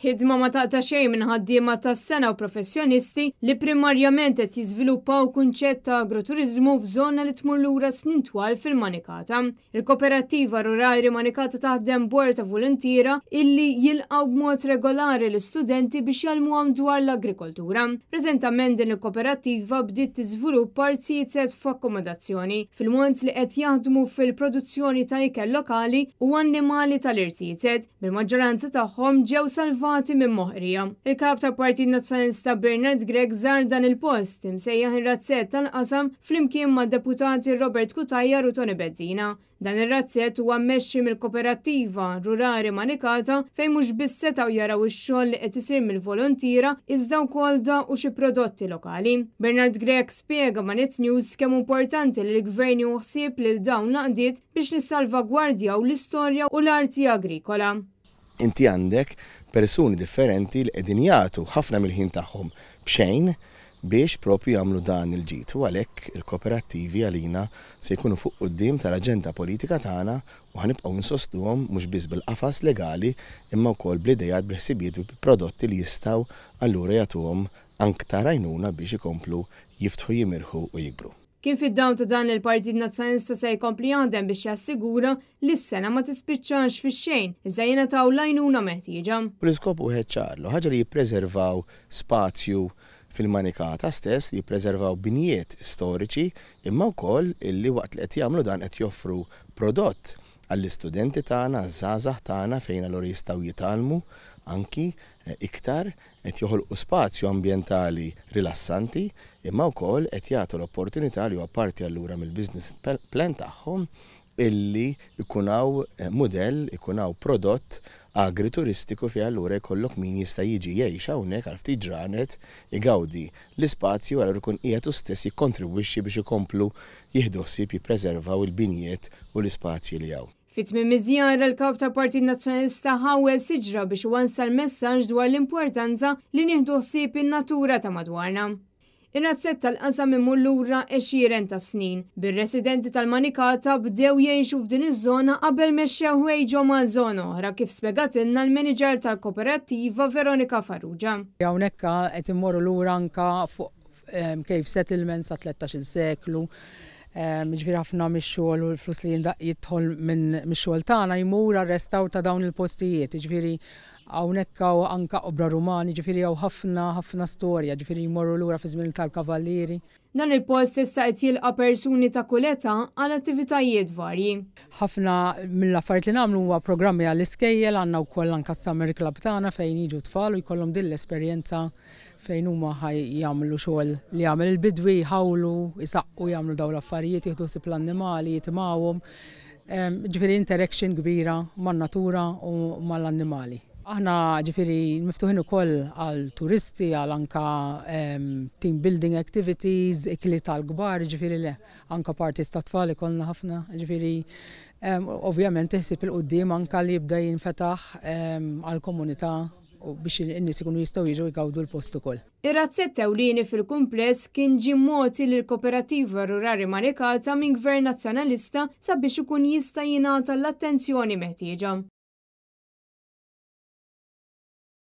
Ħidma ma taqta xej minn ħaddiema tas-sena u professjonisti li primarjament qed jiżviluppaw kunċett ta' agroturizmu f'żona li tmur lura snin twal fil-Manikata. Il-Koperattiva Rurali Manikata taħdem bord ta' volontira illi jilqgħu b'mod regolari l-istudenti biex jalmuhom dwar l-agrikoltura. Preżentament din il-koperattiva bdiet tiżviluppa arzijiet f'akkomodazzjoni fil-mont li qed jaħdmu fil-produzzjoni ta' ikel lokali u annimali tal-irtijiet. Bil-maġġoranza tagħhom ġew salvati evakwati minn moħrija. Il-kap ta' Partit Nazzjonalista Bernard Gregg żar dan il-post imsejjaħ ir-razzett tal-qasam flimkien ma' deputati Robert Kutajjar u Toni Bedzina. Dan ir-razzett huwa mmexxi mill-Koperattiva Rurali Manikata fejn mhux biss setgħu jaraw ix-xogħol li qed isir mill-volontiera iżda wkoll da u xi prodotti lokali. Bernard Gregg spjega ma' Net News kemm importanti li l-gvern juħsib lil dawn naqdiet biex nissalvagwardjaw l-istorja u l-arti agrikola inti għandek persuni differenti li qegħdin jagħtu ħafna mill-ħin tagħhom b'xejn biex propju jagħmlu dan il ġitu għalhekk il-kooperattivi għalina se jkunu fuq quddiem tal-aġenda politika tagħna u ħanibqgħu nsostuhom mhux biss bil-qafas legali imma wkoll bl-idejat b'ħsibiet u prodotti li jistgħu allura jagħtuhom anktar għajnuna biex ikomplu jiftħu jimirħu u jikbru. Kien fid-dawn ta' dan il-Partit Nazzjonista se jkompli għandem biex jassigura li s-sena ma tispiċċax fix-xejn iżda jiena taw lajnuna meħtieġa. L-iskopu ħeċċarlu ħaġa li jippreservaw spazju fil-manikata stess li jippreservaw binijiet storiċi imma wkoll illi waqt li qed jagħmlu dan qed joffru prodott għall-istudenti tagħna, għaż-żgħażagħ tagħna fejn allura jistgħu jitalmu anki eh, iktar qed joħolqu spazju ambjentali rilassanti imma wkoll qed jagħtu l-opportunità li huwa parti allura mill-business plan tagħhom illi ikunaw eh, model, ikunaw prodott agrituristiku fi allura jkollok min jista' jiġi jgħix hawnhekk għal ftit ġranet igawdi l-ispazju għal ikun qiegħed u stess jikkontribwixxi biex ikomplu jihdossi ħsieb preservaw il-binjiet u l-ispazji li hawn. Fit-tmim iżjara l-kap ta' Partit Nazzjonalista ħawel siġra biex wansal messaġġ dwar l-importanza li nieħdu ħsieb in-natura ta' madwarna. Ir-razzett tal-qasam imur lura għex-xiren ta' snin, bir-residenti tal-Manikata bdew jgħixu f'din iż-żona qabel mexxew ħwejġhom għal żona oħra kif spjegatilna l-manager tal-Koperattiva Veronika Farrugia. Hawnhekk qed immorru lura anka fuq kif settlements ta' 13-il seklu Ehm, ġviri ħafna mix-xogħol u l-flus li jitħol jidħol minn mix-xogħol tagħna jmur arrestaw ta' dawn il-postijiet. Ġviri Hawnhekk hawn anka obra rumani, ġifiri hawn ħafna ħafna storja, ġifieri jmorru lura fi żmien tal-kavallieri. Dan il-post issa qed jilqa' persuni ta' kuleta għal attivitajiet varji. Ħafna mill-affarijiet li nagħmlu huwa programmi għall iskejjel għandna wkoll anke summer club tagħna fejn jiġu tfal u jkollhom din l-esperjenza fejn huma jagħmlu xogħol li jagħmel il-bidwi jħawlu, isaqqu jagħmlu dawn l-affarijiet, jieħdu sib l-annimali, jitimgħuhom. Ehm, ġifieri interaction kbira man-natura u mal-annimali. Aħna ġifiri miftuħin ukoll għal turisti, għal anka um, team building activities, ikli tal-gbar ġifiri le, anka parti statfali tfal ħafna ġifiri. Um, Ovvjament teħsib il-qoddim anka li jibda jinfetaħ um, għal komunità u biex n-nis ikunu jistaw jiġu jgawdu l-post ukoll. Ir-razzett ewlieni fil-kumpless kien ġimmoti l kooperativa Rurali Manikata minn Gvern Nazzjonalista sabiex ikun jista' jingħata l-attenzjoni meħtieġa.